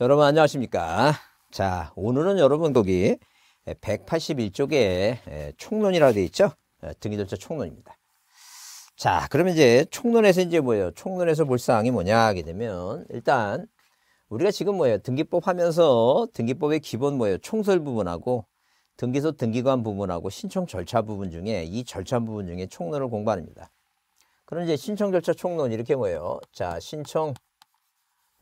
여러분 안녕하십니까 자 오늘은 여러분 거기 181쪽에 총론이라고 되어 있죠 등기절차 총론입니다 자 그러면 이제 총론에서 이제 뭐예요 총론에서 볼 사항이 뭐냐 하게 되면 일단 우리가 지금 뭐예요 등기법 하면서 등기법의 기본 뭐예요 총설 부분하고 등기소 등기관 부분하고 신청 절차 부분 중에 이 절차 부분 중에 총론을 공부합니다 그럼 이제 신청 절차 총론 이렇게 뭐예요 자 신청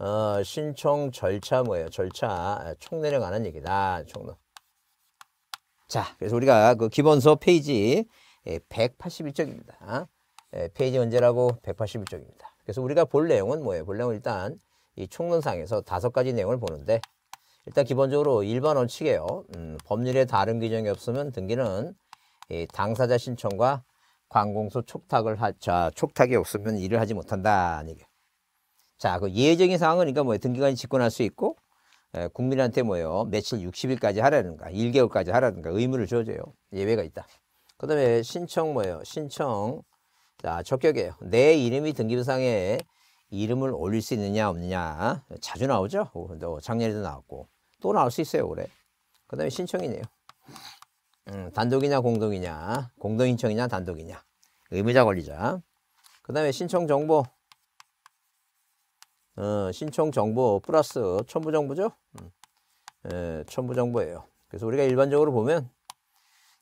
어, 신청 절차 뭐예요? 절차 아, 총내려 안한 얘기다. 총론. 자, 그래서 우리가 그 기본서 페이지 181쪽입니다. 예, 예, 페이지 언제라고 181쪽입니다. 그래서 우리가 볼 내용은 뭐예요? 볼 내용은 일단 이 총론상에서 다섯 가지 내용을 보는데 일단 기본적으로 일반 원칙이에요. 음, 법률에 다른 규정이 없으면 등기는 이 당사자 신청과 관공서 촉탁을 하, 자, 촉탁이 없으면 일을 하지 못한다는 얘 자, 그 예외적인 상황은 그러니까 뭐 등기관이 집권할 수 있고 예, 국민한테 뭐요 며칠 60일까지 하라든가 1개월까지 하라든가 의무를 줘줘요. 예외가 있다. 그다음에 신청 뭐예요? 신청 자 적격이에요. 내 이름이 등기부상에 이름을 올릴 수 있느냐 없느냐 자주 나오죠. 또 작년에도 나왔고 또 나올 수 있어요 올해. 그다음에 신청이네요. 음, 단독이냐 공동이냐 공동 신청이냐 단독이냐 의무자 권리자. 그다음에 신청 정보 어, 신청 정보 플러스 첨부 정보죠. 에, 음. 예, 첨부 정보예요. 그래서 우리가 일반적으로 보면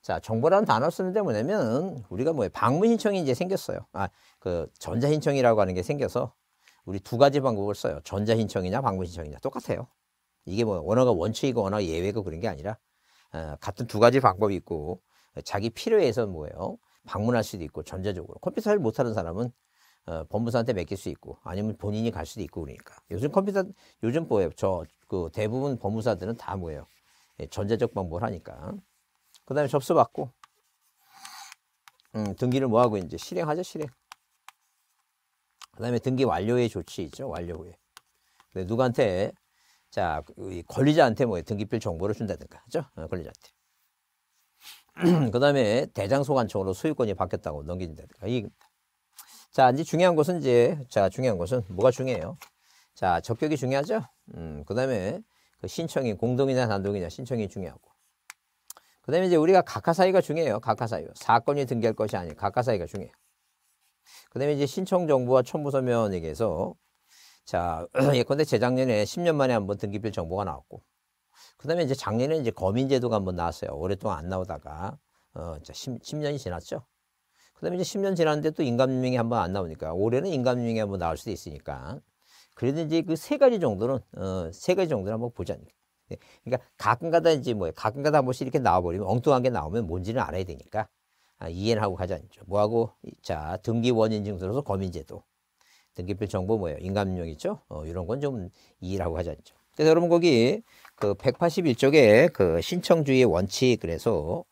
자 정보라는 단어 쓰는 데 뭐냐면 우리가 뭐 방문 신청이 이제 생겼어요. 아 그 전자 신청이라고 하는 게 생겨서 우리 두 가지 방법을 써요. 전자 신청이냐 방문 신청이냐 똑같아요. 이게 뭐 언어가 원칙이고 언어 예외고 그런 게 아니라 어, 같은 두 가지 방법이 있고 자기 필요에 해서 뭐예요. 방문할 수도 있고 전자적으로 컴퓨터를 못하는 사람은 어, 법무사한테 맡길 수 있고 아니면 본인이 갈 수도 있고 그러니까 요즘 컴퓨터 요즘 뭐예요 저 그 대부분 법무사들은 다 뭐예요 예, 전자적 방법을 하니까 그 다음에 접수받고 음, 등기를 뭐하고 이제 실행하죠 실행 그 다음에 등기 완료의 조치 있죠 완료 후에 근데 누구한테 자 권리자한테 뭐 등기필 정보를 준다든가 하죠 어, 권리자한테 그 다음에 대장 소관청으로 소유권이 바뀌었다고 넘긴다든가 이 자, 이제 중요한 것은 이제, 자, 중요한 것은 뭐가 중요해요? 자, 적격이 중요하죠? 음, 그다음에 그 신청이 공동이냐 단독이냐 신청이 중요하고. 그다음에 이제 우리가 각하사이가 중요해요. 각하사유. 사건이 등기할 것이 아니에요각하사이가 중요해요. 그다음에 이제 신청 정보와 첨부 서면 에기해서 자, 예컨대 재작년에 10년 만에 한번 등기필 정보가 나왔고. 그다음에 이제 작년에 이제 거민 제도가 한번 나왔어요. 오랫동안 안 나오다가 어, 자, 10, 년이 지났죠. 그다음에 이제 10년 지났는데 또 인감유명이 한번 안 나오니까 올해는 인감유명이 한번 나올 수도 있으니까 그래도 이제 그 세 가지 정도는 어, 세 가지 정도는 한 번 보자. 네. 그러니까 가끔가다 이제 뭐 가끔가다 한 번씩 이렇게 나와버리면 엉뚱한 게 나오면 뭔지는 알아야 되니까 아, 이해는 하고 가자. 뭐하고 자 등기 원인 증서로서 검인제도 등기필 정보 뭐예요? 인감명 있죠? 어, 이런 건 좀이해를하고 하자. 그래서 여러분 거기 그 181쪽에 그 신청주의 원칙 그래서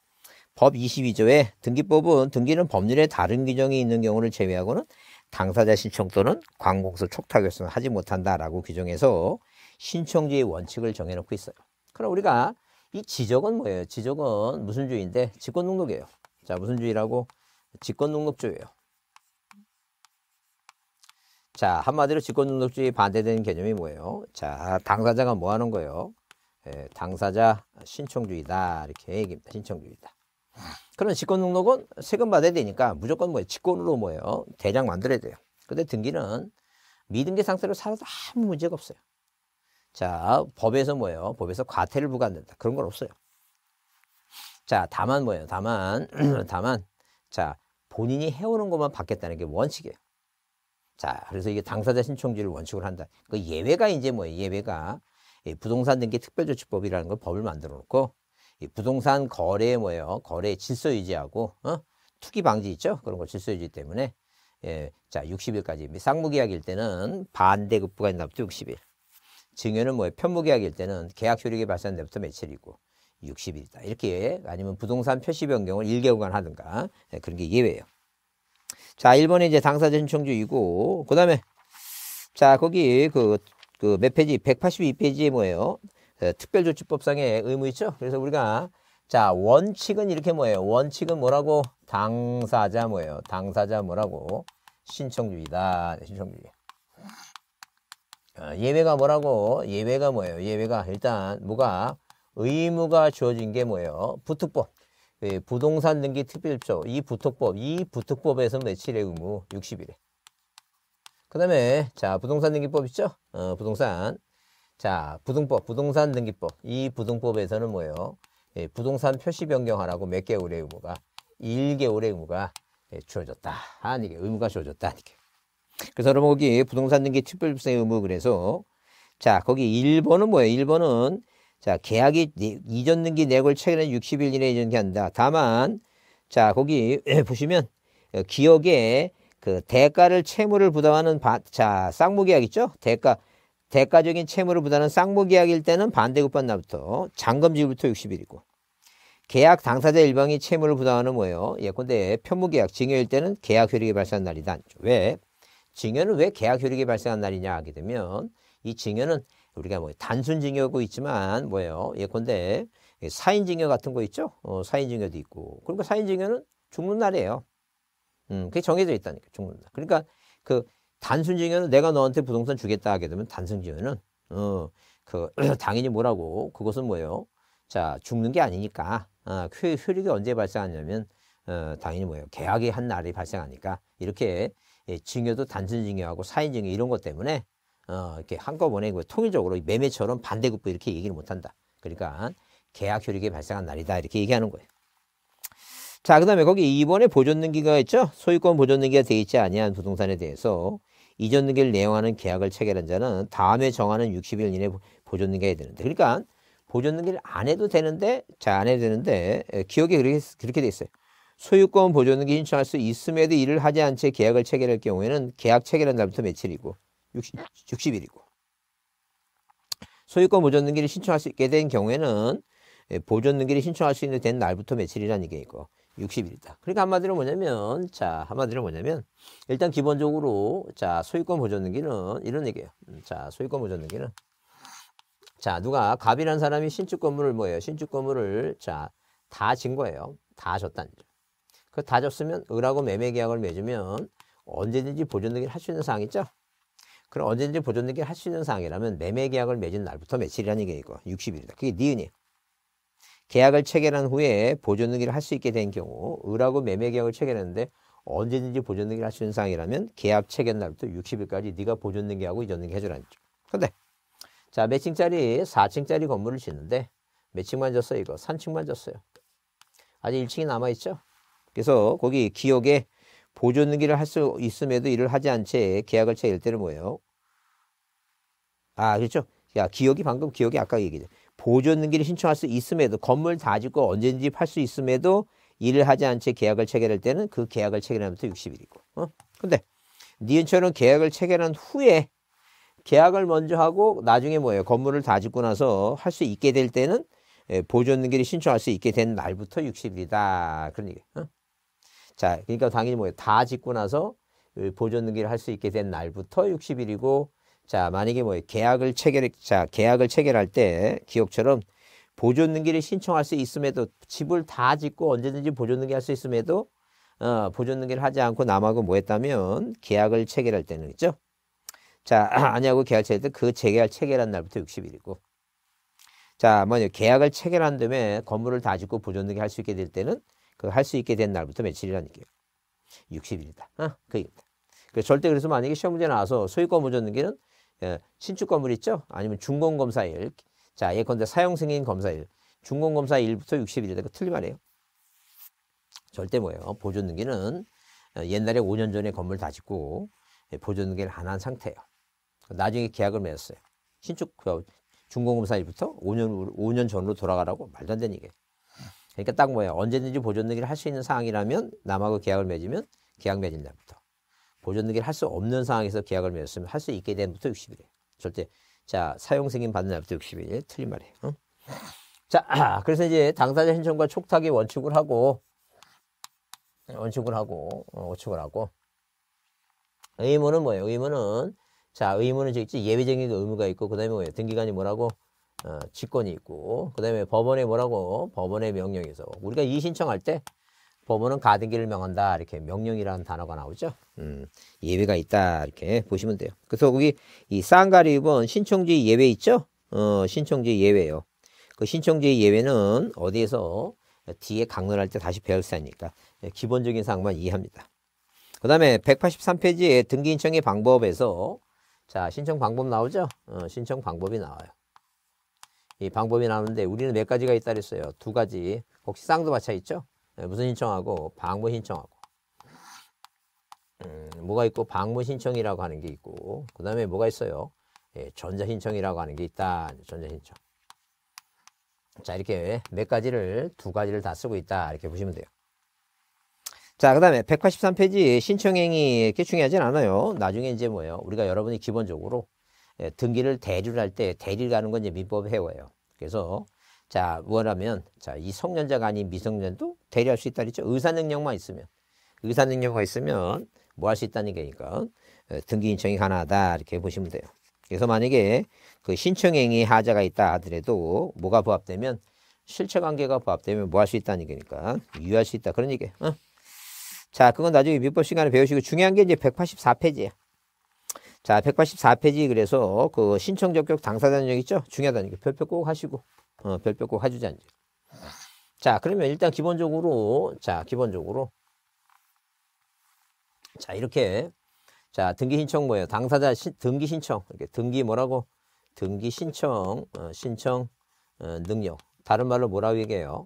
법 22조에 등기법은 등기는 법률에 다른 규정이 있는 경우를 제외하고는 당사자 신청 또는 관공서 촉탁 요소는 하지 못한다라고 규정해서 신청주의 원칙을 정해놓고 있어요. 그럼 우리가 이 지적은 뭐예요? 지적은 무슨 주의인데 직권등록이에요자 무슨 주의라고? 직권등록주의예요자 한마디로 직권등력주의 반대되는 개념이 뭐예요? 자 당사자가 뭐 하는 거예요? 예, 당사자 신청주의다 이렇게 얘기합니다. 신청주의다. 그런 직권 등록은 세금 받아야 되니까 무조건 뭐 직권으로 뭐예요? 대장 만들어야 돼요. 근데 등기는 미등기 상태로 살아도 아무 문제가 없어요. 자, 법에서 뭐예요? 법에서 과태를 부과한다. 그런 건 없어요. 자, 다만 뭐예요? 다만, 다만, 자, 본인이 해오는 것만 받겠다는 게 원칙이에요. 자, 그래서 이게 당사자 신청지를 원칙으로 한다. 그 예외가 이제 뭐예요? 예외가 부동산 등기 특별조치법이라는 걸 법을 만들어 놓고 이 부동산 거래에 뭐예요? 거래 질서 유지하고 어? 투기 방지 있죠? 그런 거 질서 유지 때문에 예, 자 60일까지 쌍무계약일 때는 반대급부가 있는 날부터 60일 증여는 뭐예요? 편무계약일 때는 계약 효력이 발생한 데부터 며칠이고 60일이다. 이렇게 아니면 부동산 표시 변경을 1개월간 하든가 예, 그런 게 예외예요. 자 1번에 이제 당사자 신청주이고 그 다음에 자 거기 그 그 몇 페이지 182페이지에 뭐예요? 예, 특별조치법상의 의무 있죠. 그래서 우리가 자 원칙은 이렇게 뭐예요. 원칙은 뭐라고 당사자 뭐예요. 당사자 뭐라고 신청주의다. 네, 신청주의. 아, 예외가 뭐라고? 예외가 뭐예요? 예외가 일단 뭐가 의무가 주어진 게 뭐예요? 부특법. 예, 부동산 등기 특별조 이 부특법 이 부특법에서 며칠의 의무 60일에. 그다음에 자 부동산 등기법 있죠? 어, 부동산 자, 부등법, 부동산 등기법. 이 부등법에서는 뭐예요? 예, 부동산 표시 변경하라고 몇 개월의 의무가? 1개월의 의무가 예, 주어졌다. 아니, 의무가 주어졌다. 아니. 그래서 여러분 거기 부동산 등기 특별법상 의무 의 그래서 자, 거기 1번은 뭐예요? 1번은 자, 계약이 이전 등기 내고을 최근에 60일 이내에 이전한다. 다만 자, 거기 예, 보시면 기억에 그 대가를 채무를 부담하는 바, 자, 쌍무계약 있죠? 대가 대가적인 채무를보다는 쌍무계약일 때는 반대급반 날부터 잔금지일부터 60일이고 계약 당사자 일방이 채무를 부담하는 뭐예요? 예컨대 편무계약 증여일 때는 계약 효력이 발생한 날이다. 왜? 증여는 왜 계약 효력이 발생한 날이냐 하게 되면 이 증여는 우리가 뭐 단순 증여고 있지만 뭐예요? 예컨대 사인 증여 같은 거 있죠? 어, 사인 증여도 있고 그러니까 사인 증여는 죽는 날이에요. 음, 그게 정해져 있다니까 죽는 날. 그러니까 그 단순증여는 내가 너한테 부동산 주겠다 하게 되면 단순증여는 어, 그 당연히 뭐라고 그것은 뭐예요? 자 죽는 게 아니니까 어, 효력이 언제 발생하냐면 어, 당연히 뭐예요? 계약이한 날이 발생하니까 이렇게 예, 증여도 단순증여하고 사인증여 이런 것 때문에 어, 이렇게 한꺼번에 그 통일적으로 매매처럼 반대급부 이렇게 얘기를 못한다. 그러니까 계약 효력이 발생한 날이다 이렇게 얘기하는 거예요. 자, 그 다음에 거기 이번에 보존등기가 있죠? 소유권 보존등기가 돼 있지 아니한 부동산에 대해서 이전등기를 내용하는 계약을 체결한 자는 다음에 정하는 60일 이내 보존등기해야 되는데 그러니까 보존등기를 안 해도 되는데 잘안 해도 되는데 기억에 그렇게, 그렇게 돼 있어요. 소유권 보존등기 신청할 수 있음에도 이를 하지 않은 채 계약을 체결할 경우에는 계약 체결한 날부터 며칠이고 60, 60일이고 소유권 보존등기를 신청할 수 있게 된 경우에는 보존등기를 신청할 수 있는 된 날부터 며칠이라는 얘기이고 60일이다. 그러니까 한마디로 뭐냐면, 자, 한마디로 뭐냐면, 일단 기본적으로, 자, 소유권 보존 등기는 이런 얘기예요. 음, 자, 소유권 보존 등기는 자, 누가 갑이라는 사람이 신축 건물을 뭐예요? 신축 건물을 자, 다 진 거예요. 다 졌다는 거 점. 그다 줬으면 을하고 매매 계약을 맺으면 언제든지 보존 등기를 할 수 있는 사항 있죠? 그럼 언제든지 보존 등기를 할 수 있는 사항이라면 매매 계약을 맺은 날부터 며칠이라는 얘기이고 60일이다. 그게 니은이에요. 계약을 체결한 후에 보존등기를 할 수 있게 된 경우 을하고 매매 계약을 체결했는데 언제든지 보존등기를 할 수 있는 상황이라면 계약 체결 날부터 60일까지 네가 보존등기하고 이전등기 해주라는 거죠. 근데 자 매칭짜리 4층짜리 건물을 짓는데 매칭만 졌어요 이거 3층만 졌어요. 아직 1층이 남아있죠. 그래서 거기 기억에 보존등기를 할 수 있음에도 일을 하지 않채 계약을 체결 때를 뭐예요? 아 그렇죠. 야 기억이 방금 기억이 아까 얘기죠. 보존 등기를 신청할 수 있음에도 건물 다 짓고 언제든지 팔 수 있음에도 일을 하지 않은 채 계약을 체결할 때는 그 계약을 체결하면부터 60일이고. 어? 근데 니은철은 계약을 체결한 후에 계약을 먼저 하고 나중에 뭐예요? 건물을 다 짓고 나서 할 수 있게 될 때는 예, 보존등기를 신청할 수 있게 된 날부터 60일이다. 그런 얘기. 예요 어? 자, 그러니까 당연히 뭐예요? 다 짓고 나서 보존등기를 할 수 있게 된 날부터 60일이고 자, 만약에 뭐 계약을 체결 자, 계약을 체결할 때 기업처럼 보존 등기를 신청할 수 있음에도 집을 다 짓고 언제든지 보존 등기할 수 있음에도 어, 보존 등기를 하지 않고 남하고 뭐 했다면 계약을 체결할 때는 있죠. 자, 아니하고 계약 체결 때그 재계약 체결한 날부터 60일이고. 자, 만약 계약을 체결한 다음에 건물을 다 짓고 보존 등기 할수 있게 될 때는 그 할 수 있게 된 날부터 며칠이라는 얘기예요. 60일이다. 어, 그 얘기입니다. 그 절대 그래서 만약에 시험 문제 나와서 소유권 보존 등기는 예, 신축 건물 있죠? 아니면 중공 검사일. 자, 예컨대 사용 승인 검사일. 중공 검사 일부터 60일 되고 틀린 말이에요. 절대 뭐예요. 보존 등기는 어, 옛날에 5년 전에 건물 다 짓고 예, 보존 등기를 안 한 상태예요. 나중에 계약을 맺었어요. 신축 어, 중공검사일부터 5년 5년 전으로 돌아가라고 말도 안 되는 얘기예요. 그러니까 딱 뭐예요. 언제든지 보존 등기를 할 수 있는 상황이라면 남하고 계약을 맺으면 계약 맺은 날부터 보존등기를 할 수 없는 상황에서 계약을 맺었으면 할 수 있게 된부터 60일에 절대 자 사용 승인 받는 날부터 60일 틀린 말이에요. 어? 자 그래서 이제 당사자 신청과 촉탁의 원칙을 하고 원칙을 하고 어, 원칙을 하고 의무는 뭐예요? 의무는 자 의무는 있지 예외적인 의무가 있고 그다음에 뭐예요? 등기관이 뭐라고 어, 직권이 있고 그다음에 법원에 뭐라고 법원의 명령에서 우리가 이 신청할 때 법원은 가든 기를 명한다 이렇게 명령이라는 단어가 나오죠. 음, 예외가 있다 이렇게 보시면 돼요. 그래서 거기이쌍가리입은신청지 예외 있죠? 어, 신청지 예외요. 그신청지 예외는 어디에서 뒤에 강론할 때 다시 배울 사니까 기본적인 사항만 이해합니다. 그 다음에 183페이지에 등기 신청의 방법에서 자 신청 방법 나오죠? 어, 신청 방법이 나와요. 이 방법이 나오는데 우리는 몇 가지가 있다 그랬어요. 두 가지. 혹시 쌍도 받쳐 있죠? 예, 무슨 신청하고 방문 신청하고 음, 뭐가 있고 방문 신청이라고 하는 게 있고 그 다음에 뭐가 있어요? 예, 전자 신청이라고 하는 게 있다. 전자 신청. 자 이렇게 몇 가지를 두 가지를 다 쓰고 있다 이렇게 보시면 돼요. 자, 그 다음에 183페이지 신청행위 이렇게 중요하진 않아요. 나중에 이제 뭐예요? 우리가 여러분이 기본적으로 예, 등기를 대리를 할 때 대리를 가는 건 이제 민법에 해와요. 그래서 자, 뭐라면 자, 이 성년자가 아닌 미성년도 대리할 수 있다 그랬죠. 의사 능력만 있으면. 의사 능력만 있으면 뭐 할 수 있다는 게니까 어, 등기 인청이 가능하다 이렇게 보시면 돼요. 그래서 만약에 그 신청행위 하자가 있다 하더라도 뭐가 부합되면 실체 관계가 부합되면 뭐 할 수 있다는 얘기니까 유효할 수 있다 그런 얘기예요. 어? 자, 그건 나중에 민법 시간에 배우시고 중요한 게 이제 184페이지예요. 자, 184페이지 그래서 그 신청 적격 당사자 능력 있죠? 중요하다는 게 별표 꼭 하시고 어, 별벽고 화주잔지. 자, 그러면 일단 기본적으로, 자, 기본적으로. 자, 이렇게. 자, 등기 신청 뭐예요? 당사자 시, 등기 신청. 이렇게 등기 뭐라고? 등기 신청, 어, 신청 어, 능력. 다른 말로 뭐라고 얘기해요?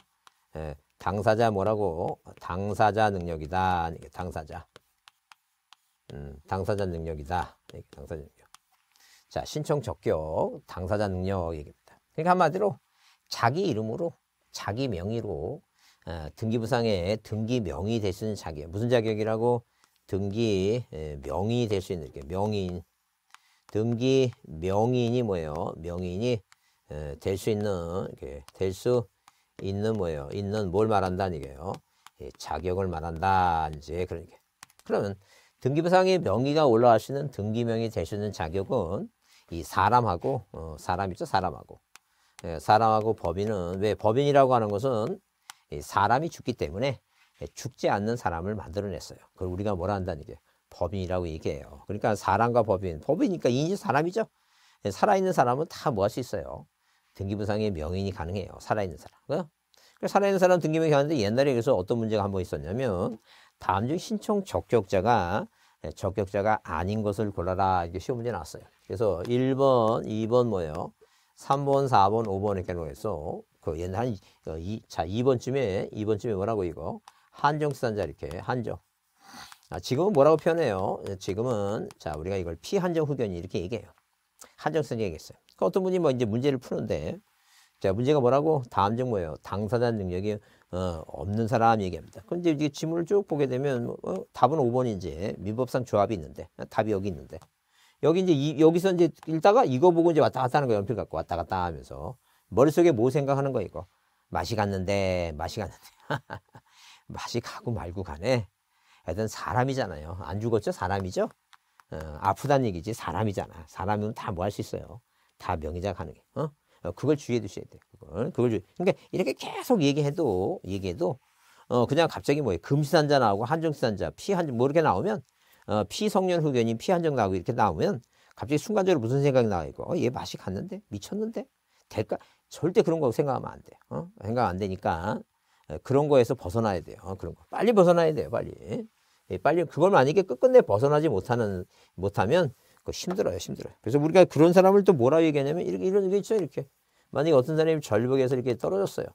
예, 당사자 뭐라고? 당사자 능력이다. 당사자. 음, 당사자 능력이다. 당사자 능력. 자, 신청 적격, 당사자 능력 얘기입니다. 그러니까 한마디로 자기 이름으로 자기 명의로 어, 등기부상에 등기 명의 될 수 있는 자격 무슨 자격이라고 등기 명의 될 수 있는 이렇게 명인 등기 명인이 뭐예요 명인이 될 수 있는 이렇게 될 수 있는 뭐예요 있는 뭘 말한다는 얘기예요 예, 자격을 말한다 이제 그런 게 그러면 등기부상에 명의가 올라와 있는 등기명이 될 수 있는 자격은 이 사람하고 어, 사람 있죠 사람하고 예, 사람하고 법인은 왜 법인이라고 하는 것은 사람이 죽기 때문에 죽지 않는 사람을 만들어냈어요. 그걸 우리가 뭐라 한다는 게 법인이라고 얘기해요. 그러니까 사람과 법인, 법이니까 인지 사람이죠. 예, 살아있는 사람은 다 뭐 할 수 있어요. 등기부상의 명인이 가능해요. 살아있는 사람. 그러니까 살아있는 사람 등기부 경하는데 옛날에 그래서 어떤 문제가 한 번 있었냐면 다음 중 신청 적격자가 예, 적격자가 아닌 것을 골라라 이게 시험 문제 나왔어요. 그래서 1번, 2번 뭐예요? 3번, 4번, 5번 이렇게 놓였어. 그 옛날 한, 어, 이, 자, 2번쯤에, 2번쯤에 뭐라고 이거? 한정수단자 이렇게, 한정. 아, 지금은 뭐라고 표현해요? 예, 지금은, 자, 우리가 이걸 피한정 후견이 이렇게 얘기해요. 한정수단자 얘기했어요. 그 어떤 분이 뭐 이제 문제를 푸는데, 자, 문제가 뭐라고? 다음 중 뭐예요? 당사자 능력이 어, 없는 사람 얘기합니다. 근데 이게 지문을 쭉 보게 되면 뭐, 어, 답은 5번인지 민법상 조합이 있는데 답이 여기 있는데 여기 이제 이, 여기서 이제 읽다가 이거 보고 이제 왔다 갔다 하는 거예요. 연필 갖고 왔다 갔다 하면서. 머릿속에 뭐 생각하는 거야, 이거. 맛이 갔는데, 맛이 갔는데. 맛이 가고 말고 가네. 일단 사람이잖아요. 안 죽었죠? 사람이죠? 어, 아프다는 얘기지. 사람이잖아. 사람이면 다 뭐 할 수 있어요. 다 명의자 가능해. 어? 어? 그걸 주의해 두셔야 돼. 그걸. 그걸 주의. 그러니까 이렇게 계속 얘기해도, 얘기해도, 어, 그냥 갑자기 뭐예 금시산자 나오고 한정시산자, 피한, 뭐 이렇게 나오면 어, 피성년 후견인 피한정 나오고 이렇게 나오면 갑자기 순간적으로 무슨 생각이 나니까 어, 얘 맛이 갔는데 미쳤는데 될까 절대 그런 거 생각하면 안 돼. 어? 생각 안 되니까 어, 그런 거에서 벗어나야 돼요. 어, 그런 거 빨리 벗어나야 돼요. 빨리 예, 빨리 그걸 만약에 끝끝내 벗어나지 못하는 못하면 그 힘들어요, 힘들어요. 그래서 우리가 그런 사람을 또 뭐라 얘기하냐면 이렇게 이런 게 있죠, 이렇게 만약에 어떤 사람이 절벽에서 이렇게 떨어졌어요.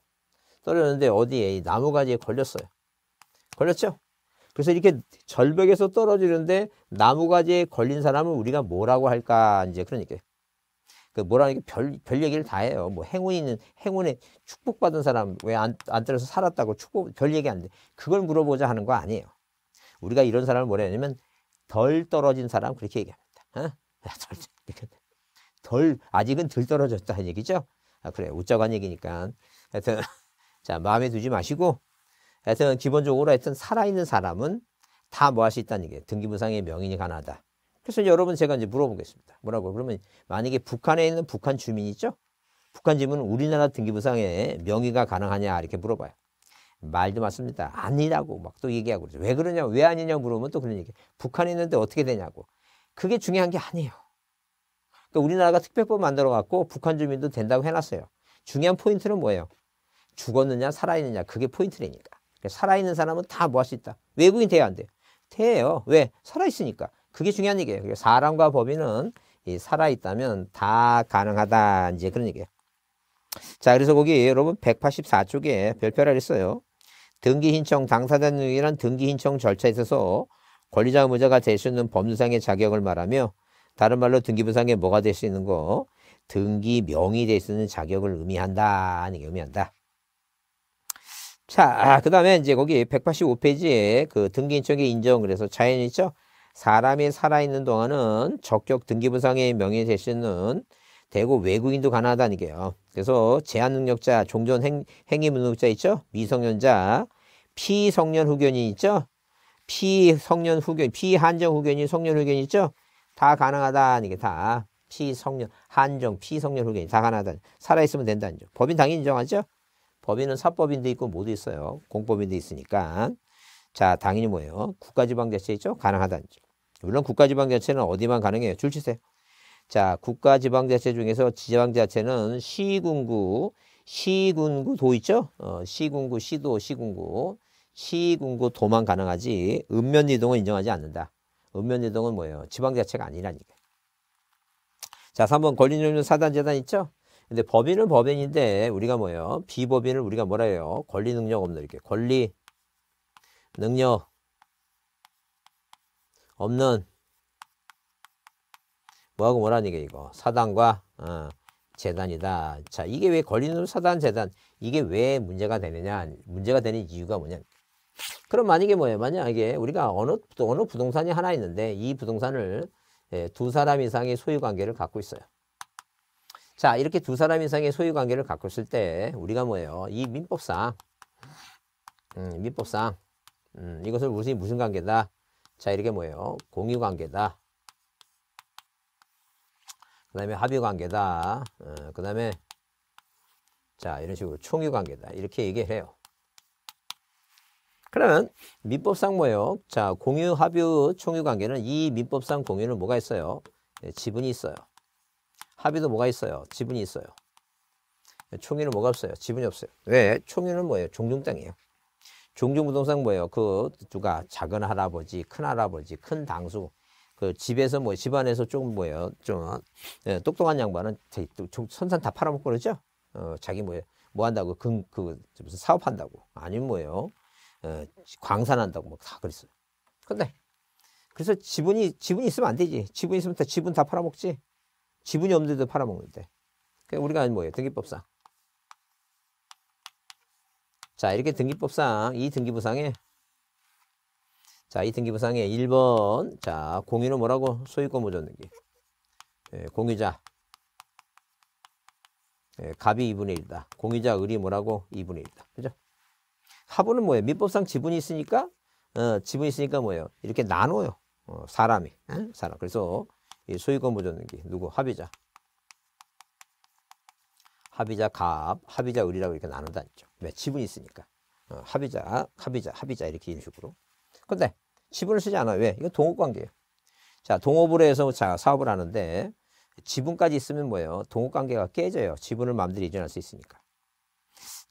떨어졌는데 어디에 나무 가지에 걸렸어요. 걸렸죠? 그래서 이렇게 절벽에서 떨어지는데 나무가지에 걸린 사람을 우리가 뭐라고 할까 이제 그러니까 그 뭐라 이 별, 별 얘기를 다 해요. 뭐 행운이 있는 행운에 축복받은 사람 왜 안 안 떨어서 살았다고 축복 별 얘기 안 돼. 그걸 물어보자 하는 거 아니에요. 우리가 이런 사람을 뭐라 하냐면 덜 떨어진 사람 그렇게 얘기합니다. 어? 덜, 아직은 덜 떨어졌다는 얘기죠. 아, 그래 웃자한 얘기니까 하여튼 자 마음에 두지 마시고 하여튼 기본적으로 하여튼 살아있는 사람은 다 뭐 할 수 있다는 얘기예요. 등기부상의 명인이 가능하다. 그래서 여러분 제가 이제 물어보겠습니다. 뭐라고 그러면 만약에 북한에 있는 북한 주민 있죠? 북한 주민은 우리나라 등기부상의 명의가 가능하냐 이렇게 물어봐요. 말도 맞습니다. 아니라고 막 또 얘기하고 그러죠. 왜 그러냐, 왜 아니냐고 물어보면또 그런 얘기. 북한에 있는데 어떻게 되냐고. 그게 중요한 게 아니에요. 그러니까 우리나라가 특별법 만들어갖고 북한 주민도 된다고 해놨어요. 중요한 포인트는 뭐예요? 죽었느냐, 살아있느냐. 그게 포인트라니까. 그러니까 살아있는 사람은 다 뭐 할 수 있다. 외국인 돼야 안 돼. 돼요. 왜? 살아있으니까. 그게 중요한 얘기예요. 그러니까 사람과 법인은 살아있다면 다 가능하다. 이제 그런 얘기예요. 자, 그래서 거기 여러분 184쪽에 별표를 했어요. 등기 신청 당사자 등이란 등기 신청 절차에 있어서 권리자 의무자가 될 수 있는 법률상의 자격을 말하며 다른 말로 등기부상에 뭐가 될 수 있는 거 등기 명이 될 수 있는 자격을 의미한다. 하는 의미한다. 자, 그 다음에 이제 거기 185페이지에 그 등기인척의 인정 그래서 자연 있죠? 사람이 살아있는 동안은 적격 등기부상의 명예 대신은 대구 외국인도 가능하다는 게요. 그래서 제한 능력자, 종전 행, 위 능력자 있죠? 미성년자, 피성년 후견인 있죠? 피성년 후견, 피한정 후견인, 성년 후견인 있죠? 다 가능하다는 게 다. 피성년, 한정, 피성년 후견인 다 가능하다. 살아있으면 된다는 점. 법인 당연히 인정하죠? 법인은 사법인도 있고 모두 있어요. 공법인도 있으니까. 자, 당연히 뭐예요? 국가지방자치 있죠? 가능하다는 물론 국가지방자치는 어디만 가능해요? 줄치세요. 자, 국가지방자치 중에서 지방자치는 시군구, 시군구 도 있죠? 어, 시군구, 시도, 시군구. 시군구 도만 가능하지 읍면이동은 인정하지 않는다. 읍면이동은 뭐예요? 지방자치가 아니라니까. 자, 3번 권리노동 사단재단 있죠? 근데 법인은 법인인데 우리가 뭐예요? 비법인을 우리가 뭐라 해요? 권리 능력 없는 이렇게 권리 능력 없는 뭐하고 뭐라는 게 이거 사단과 어, 재단이다. 자 이게 왜권리 능력 사단 재단 이게 왜 문제가 되느냐 문제가 되는 이유가 뭐냐 그럼 만약에 뭐예요? 만약에 우리가 어느, 어느 부동산이 하나 있는데 이 부동산을 예, 두 사람 이상의 소유 관계를 갖고 있어요. 자, 이렇게 두 사람 이상의 소유 관계를 갖고 있을 때 우리가 뭐예요? 이 민법상, 음, 민법상 음, 이것을 무슨 무슨 관계다? 자, 이렇게 뭐예요? 공유 관계다. 그 다음에 합의 관계다. 어, 그 다음에 자, 이런 식으로 총유 관계다. 이렇게 얘기를 해요. 그러면 민법상 뭐예요? 자, 공유, 합유, 총유 관계는 이 민법상 공유는 뭐가 있어요? 네, 지분이 있어요. 합의도 뭐가 있어요? 지분이 있어요. 총리는 뭐가 없어요? 지분이 없어요. 왜? 총리는 뭐예요? 종중땅이에요. 종중부동산 뭐예요? 그 누가 작은 할아버지, 큰 할아버지, 큰 당수 그 집에서 뭐 집안에서 조금 뭐예요? 좀 예, 똑똑한 양반은 선산 다 팔아먹고 그러죠. 어, 자기 뭐예요? 뭐 한다고 그, 그 무슨 사업한다고 아니면 뭐예요? 어, 광산한다고 뭐다 그랬어요. 근데 그래서 지분이 지분이 있으면 안 되지. 지분 있으면 다 지분 다 팔아먹지. 지분이 없는데도 팔아먹는데. 그 그러니까 우리가 아는 뭐예요? 등기법상. 자, 이렇게 등기법상, 이 등기부상에, 자, 이 등기부상에 1번, 자, 공유는 뭐라고? 소유권 보존등기. 예, 공유자. 예, 갑이 2분의 1이다. 공유자 을이 뭐라고? 2분의 1이다. 그죠? 하부 뭐예요? 민법상 지분이 있으니까, 어, 지분이 있으니까 뭐예요? 이렇게 나눠요. 어, 사람이. 에? 사람. 그래서 이 소유권 보존등기 그 누구 합의자 합의자 갑 합의자 을이라고 이렇게 나누다 했죠 왜 지분이 있으니까 어, 합의자 합의자 합의자 이렇게 이런 식으로 근데 지분을 쓰지 않아 왜 이거 동업관계예요 자 동업을 해서 자 사업을 하는데 지분까지 있으면 뭐예요 동업관계가 깨져요 지분을 마음대로 이전할 수 있으니까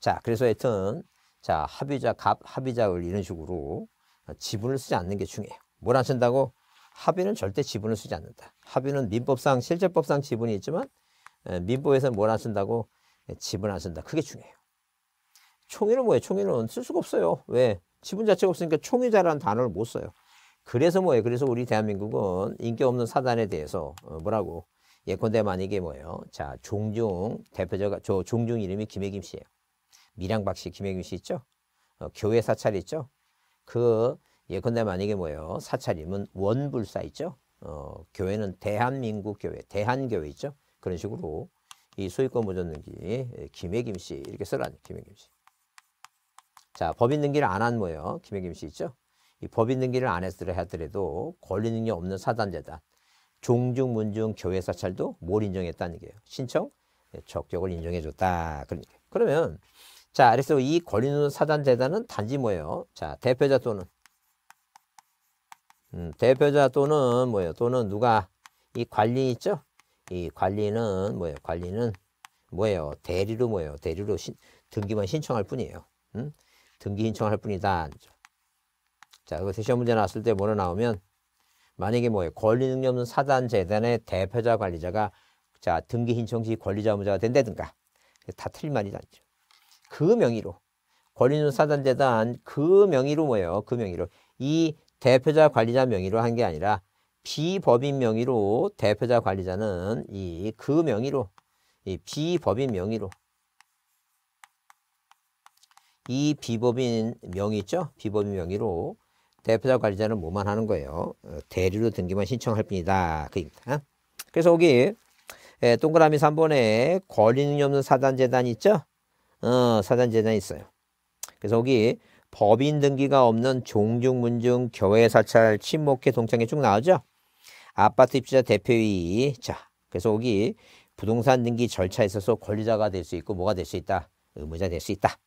자 그래서 하여튼 자 합의자 갑 합의자 을 이런 식으로 지분을 쓰지 않는 게 중요해요 뭘안 쓴다고 합의는 절대 지분을 쓰지 않는다. 합의는 민법상 실제법상 지분이 있지만 민법에서 는뭘 안 쓴다고 지분 안 쓴다. 그게 중요해요. 총의는 뭐예요? 총의는 쓸 수가 없어요. 왜? 지분 자체가 없으니까 총의자라는 단어를 못 써요. 그래서 뭐예요? 그래서 우리 대한민국은 인기 없는 사단에 대해서 어, 뭐라고 예컨대 만약에 뭐예요? 자 종중 대표자가저 종중 이름이 김혜김 씨예요. 미량박 씨, 김혜김 씨 있죠? 어, 교회 사찰 있죠? 그 예컨대 만약에 뭐예요? 사찰임은 원불사 있죠? 어, 교회는 대한민국 교회, 대한교회 있죠? 그런 식으로 이 소유권 보존 등기 예, 김해김 씨 이렇게 쓰라 김해김 씨. 자, 법인 등기를 안 한 뭐예요? 김해김 씨 있죠? 이 법인 등기를 안 했더라 하더라도 권리 능력 없는 사단재단, 종중 문중 교회 사찰도 뭘 인정했다는 얘기예요. 신청 예, 적격을 인정해 줬다. 그러니까. 그러면 자, 그래서 이 권리 능력 사단재단은 단지 뭐예요? 자, 대표자 또는 음, 대표자 또는 뭐예요? 또는 누가 이 관리 있죠? 이 관리는 뭐예요? 관리는 뭐예요? 대리로 뭐예요? 대리로 신, 등기만 신청할 뿐이에요. 음? 등기 신청할 뿐이다. 자, 여 시험 문제 나왔을 때 뭐로 나오면 만약에 뭐예요? 권리 능력 없는 사단 재단의 대표자 관리자가 자, 등기 신청 시 권리자 무자가 된다든가. 다 틀린 말이 아그 명의로 권리 능력 사단 재단 그 명의로 뭐예요? 그 명의로 이 대표자 관리자 명의로 한 게 아니라 비법인 명의로 대표자 관리자는 이 그 명의로 이 비법인 명의로 이 비법인 명의 있죠? 비법인 명의로 대표자 관리자는 뭐만 하는 거예요? 어, 대리로 등기만 신청할 뿐이다. 그입니다. 그래서 여기 예, 동그라미 3번에 권리능력없는 사단재단 있죠? 어, 사단재단 있어요. 그래서 여기 법인 등기가 없는 종중문중 교회 사찰 친목회 동창회 쭉 나오죠. 아파트 입주자 대표위 자 그래서 여기 부동산 등기 절차에 있어서 권리자가 될 수 있고 뭐가 될 수 있다 의무자 될 수 있다.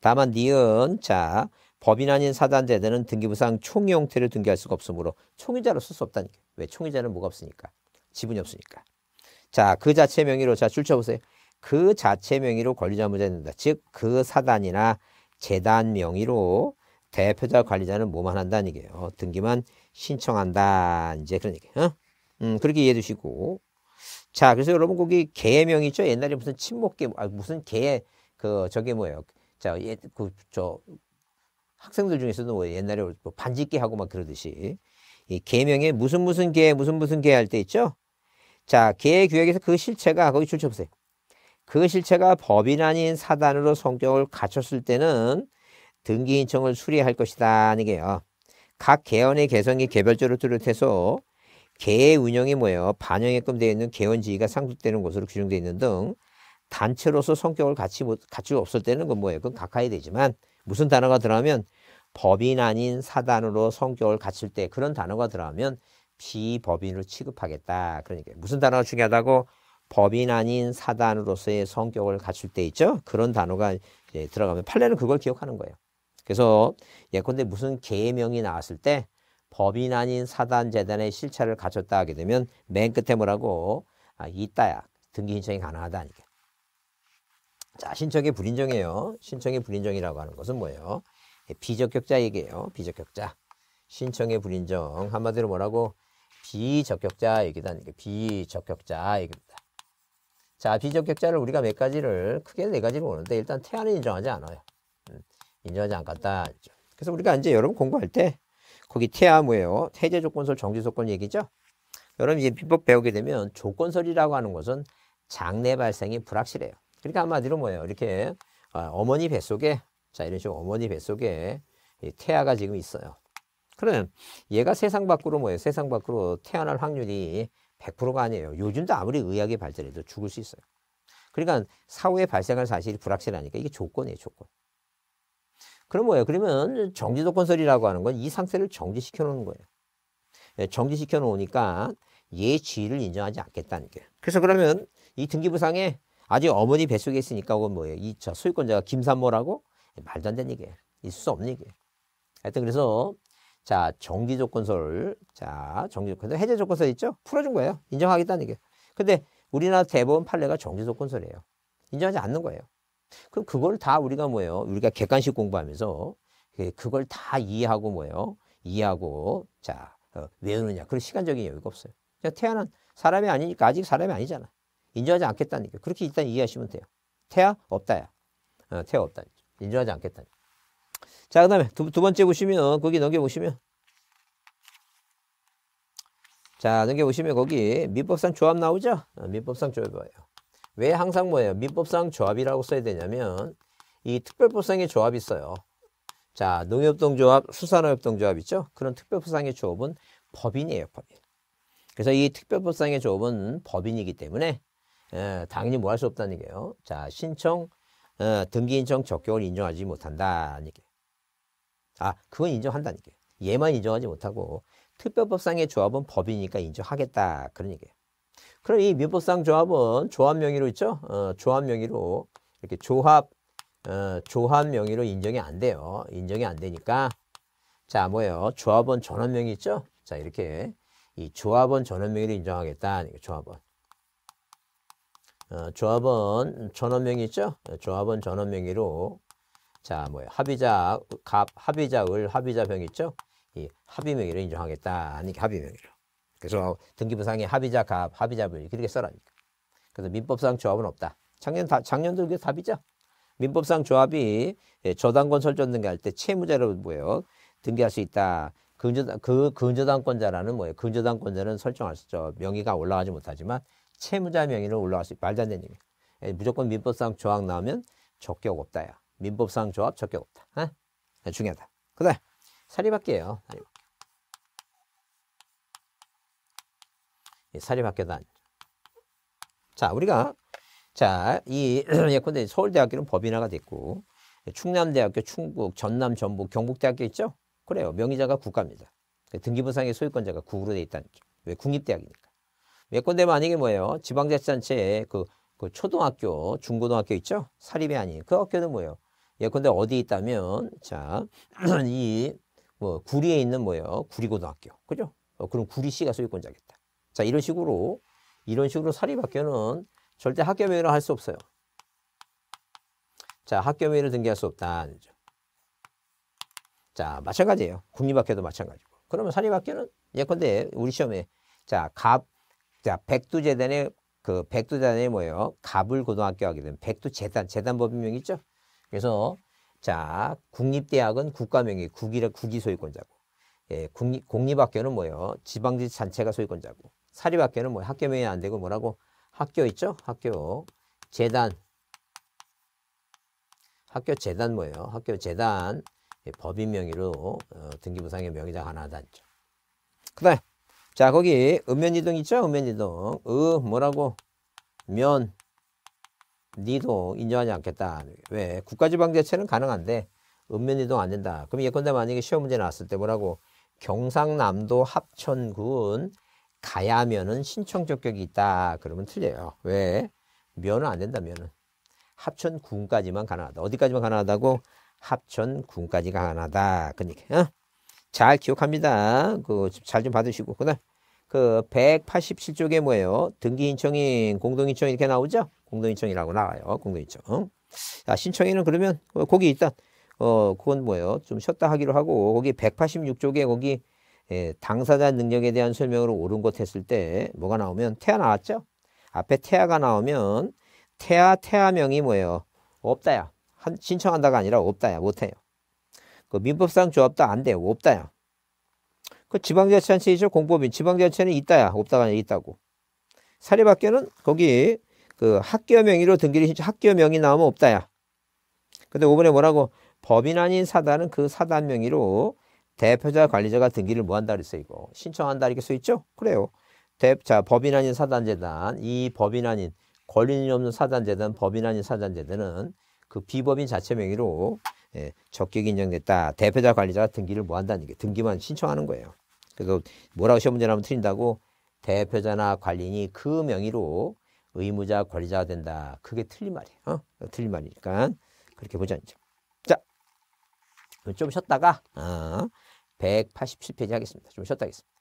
다만 니은 자 법인 아닌 사단제들은 등기부상 총의 형태를 등기할 수가 없으므로 총의자로 쓸 수없다니까왜 총의자는 뭐가 없으니까 지분이 없으니까. 자 그 자체 명의로 자 줄쳐보세요. 그 자체 명의로 권리자 의무자 된다. 즉 그 사단이나 재단 명의로 대표자 관리자는 뭐만 한다는 얘기예요. 어, 등기만 신청한다. 이제 그런 얘기예요. 어? 음, 그렇게 이해해 두시고. 자, 그래서 여러분 거기 개명 있죠? 옛날에 무슨 친목계, 아, 무슨 개, 그, 저게 뭐예요? 자, 예, 그, 저, 학생들 중에서도 뭐 옛날에 뭐 반짓기 하고 막 그러듯이 이 개명에 무슨 무슨 개, 무슨 무슨 개 할 때 있죠? 자, 개 규약에서 그 실체가 거기 출처 보세요. 그 실체가 법인 아닌 사단으로 성격을 갖췄을 때는 등기 인청을 수리할 것이다아니 게요. 각 개헌의 개성이 개별적으로 뚜렷해서 개의 운영이 모여 반영에끔 되어 있는 개헌 지위가 상속되는 것으로 규정되어 있는 등 단체로서 성격을 갖지 못, 갖추 없을 때는 그건 뭐예요? 그건 각하이 되지만 무슨 단어가 들어가면 법인 아닌 사단으로 성격을 갖출 때 그런 단어가 들어가면 비법인으로 취급하겠다. 그러니까 무슨 단어가 중요하다고 법인 아닌 사단으로서의 성격을 갖출 때 있죠. 그런 단어가 들어가면 판례는 그걸 기억하는 거예요. 그래서 예컨대 무슨 계명이 나왔을 때 법인 아닌 사단 재단의 실체를 갖췄다 하게 되면 맨 끝에 뭐라고 아, 있다야 등기 신청이 가능하다니까. 자 신청의 불인정이에요. 신청의 불인정이라고 하는 것은 뭐예요? 예, 비적격자 얘기예요. 비적격자. 신청의 불인정 한마디로 뭐라고 비적격자 얘기다 비적격자 얘기다 자, 비적격자를 우리가 몇 가지를 크게 네 가지를 보는데 일단 태아는 인정하지 않아요. 음, 인정하지 않겠다. 그래서 우리가 이제 여러분 공부할 때 거기 태아 뭐예요? 해제 조건설 정지 조건 얘기죠. 여러분 이제 비법 배우게 되면 조건설이라고 하는 것은 장래 발생이 불확실해요. 그러니까 한마디로 뭐예요? 이렇게 아, 어머니 뱃속에 자 이런 식으로 어머니 뱃속에 태아가 지금 있어요. 그럼 얘가 세상 밖으로 뭐예요? 세상 밖으로 태어날 확률이 100%가 아니에요. 요즘도 아무리 의학이 발전해도 죽을 수 있어요. 그러니까 사후에 발생할 사실이 불확실하니까 이게 조건이에요, 조건. 그럼 뭐예요? 그러면 정지조건설이라고 하는 건 이 상태를 정지시켜 놓는 거예요. 예, 정지시켜 놓으니까 예지를 위 인정하지 않겠다는 게. 그래서 그러면 이 등기부상에 아직 어머니 뱃속에 있으니까 그건 뭐예요? 이저 소유권자가 김산모라고 말도 안 되는 얘기예요. 있을 수 없는 얘기예요. 하여튼 그래서 자, 정기 조건설. 자, 정기 조건설. 해제 조건설 있죠? 풀어준 거예요. 인정하겠다는 게. 근데 우리나라 대법원 판례가 정기 조건설이에요. 인정하지 않는 거예요. 그럼 그걸 다 우리가 뭐예요? 우리가 객관식 공부하면서 그, 그걸 다 이해하고 뭐예요? 이해하고 자, 외우느냐. 어, 그런 시간적인 여유가 없어요. 그냥 태아는 사람이 아니니까 아직 사람이 아니잖아. 인정하지 않겠다는 게 그렇게 일단 이해하시면 돼요. 태아 없다야. 어, 태아 없다. 인정하지 않겠다는 게. 자, 그 다음에 두, 두 번째 보시면, 거기 넘겨보시면. 자, 넘겨보시면 거기 민법상 조합 나오죠? 어, 민법상 조합이에요. 왜 항상 뭐예요? 민법상 조합이라고 써야 되냐면, 이 특별법상의 조합이 있어요. 자, 농협동조합, 수산업협동조합 있죠? 그런 특별법상의 조합은 법인이에요, 법인. 그래서 이 특별법상의 조합은 법인이기 때문에 에, 예, 당연히 뭐 할 수 없다는 얘기예요. 자, 신청, 어, 등기인청 적격을 인정하지 못한다는 얘기 아, 그건 인정한다니까요. 얘만 인정하지 못하고 특별법상의 조합은 법이니까 인정하겠다. 그런 얘기예요. 그럼 이 민법상 조합은 조합 명의로 있죠? 어, 조합 명의로 이렇게 조합 어, 조합 명의로 인정이 안 돼요. 인정이 안 되니까 자 뭐예요? 조합원 전원 명의 있죠? 자 이렇게 이 조합원 전원 명의로 인정하겠다. 그러니까 조합원 어, 조합원 전원 명의 있죠? 어, 조합원 전원 명의로 자, 뭐예요? 합의자, 갑, 합의자, 을, 합의자 병 있죠? 이 합의 명의를 인정하겠다. 아니, 합의 명의로. 그래서 등기부상에 합의자, 갑, 합의자 병 이렇게 써라니까. 그래서 민법상 조합은 없다. 작년 다, 작년도 그게 답이죠? 민법상 조합이 예, 저당권 설정 등기할 때 채무자로 뭐예요? 등기할 수 있다. 근저, 그 근저당권자라는 뭐예요? 근저당권자는 설정할 수 있죠. 명의가 올라가지 못하지만 채무자 명의로 올라갈 수 있, 말도 안 되는 얘기. 예, 무조건 민법상 조항 나오면 적격 없다야. 민법상 조합 적격 없다. 어? 중요하다. 그 다음 사립학교예요. 사립학교. 사립학교단. 자 우리가 자이 예컨대 서울대학교는 법인화가 됐고 충남대학교, 충북, 전남, 전북, 경북대학교 있죠? 그래요. 명의자가 국가입니다. 등기부상의 소유권자가 국으로 돼 있다는 게. 왜? 국립대학이니까. 예컨대 만약에 뭐예요? 지방자치단체의 그, 그 초등학교, 중고등학교 있죠? 사립이 아닌 그 학교는 뭐예요? 예컨대 어디 있다면 자이뭐 구리에 있는 뭐예요 구리고등학교 그죠? 어, 그럼 구리 시가 소유권자겠다. 자 이런 식으로 이런 식으로 사립학교는 절대 학교명의를 할수 없어요. 자 학교명의를 등기할 수 없다는 거죠. 자 마찬가지예요. 국립학교도 마찬가지고. 그러면 사립학교는 예컨대 우리 시험에 자갑자 백두재단의 그백두재단의 뭐예요? 갑을 고등학교 하게 되면 백두재단 재단법인명 있죠? 그래서 자 국립대학은 국가명의 국이라 국이 소유권자고 예, 국립, 공립학교는 뭐예요? 지방自治자체가 소유권자고 사립학교는 뭐 학교 명이안 되고 뭐라고 학교 있죠? 학교 재단 학교 재단 뭐예요? 학교 재단 예, 법인 명의로 어, 등기부상의 명의자 하나다 있죠. 그다음 자 거기 읍면이동 있죠? 읍면이동 읍 뭐라고 면 니도 인정하지 않겠다. 왜? 국가지방자체는 가능한데 읍면 이동 안 된다. 그럼 예컨대 만약에 시험 문제 나왔을 때 뭐라고 경상남도 합천군 가야면은 신청 적격이 있다. 그러면 틀려요. 왜? 면은 안 된다. 면은 합천군까지만 가능하다. 어디까지만 가능하다고? 합천군까지 가능하다. 그니까 어? 잘 기억합니다. 그 잘 좀 받으시고 그다음 그 187쪽에 뭐예요? 등기 인청인 공동 인청 이렇게 나오죠? 공동인청이라고 나와요. 공동인청. 자, 신청인은 그러면 거기 일단 어 그건 뭐예요? 좀 쉬었다 하기로 하고 거기 186쪽에 거기 예, 당사자 능력에 대한 설명으로 옳은 것 했을 때 뭐가 나오면 태아 나왔죠? 앞에 태아가 나오면 태아 태아명이 뭐예요? 없다야. 한, 신청한다가 아니라 없다야. 못해요. 그 민법상 조합도 안 돼요. 없다야. 그 지방자치단체이죠. 공법인 지방자치는 단체 있다야. 없다가 있다고. 사립학교는 거기 그 학교 명의로 등기를 신청 학교 명의 나오면 없다야. 근데 5번에 뭐라고 법인 아닌 사단은 그 사단 명의로 대표자 관리자가 등기를 뭐 한다 그랬어 요 이거 신청한다 이렇게 써 있죠? 그래요. 대, 자 법인 아닌 사단 재단 이 법인 아닌 권리는 없는 사단 재단 법인 아닌 사단 재단은 그 비법인 자체 명의로 예, 적격 인정됐다. 대표자 관리자가 등기를 뭐 한다는 게 등기만 신청하는 거예요. 그래서 뭐라고 시험 문제 나면 틀린다고 대표자나 관리인이 그 명의로 의무자 권리자가 된다. 그게 틀린 말이에요. 어? 틀린 말이니까 그렇게 보자 이제. 자, 좀 쉬었다가 어, 187페이지 하겠습니다. 좀 쉬었다 하겠습니다.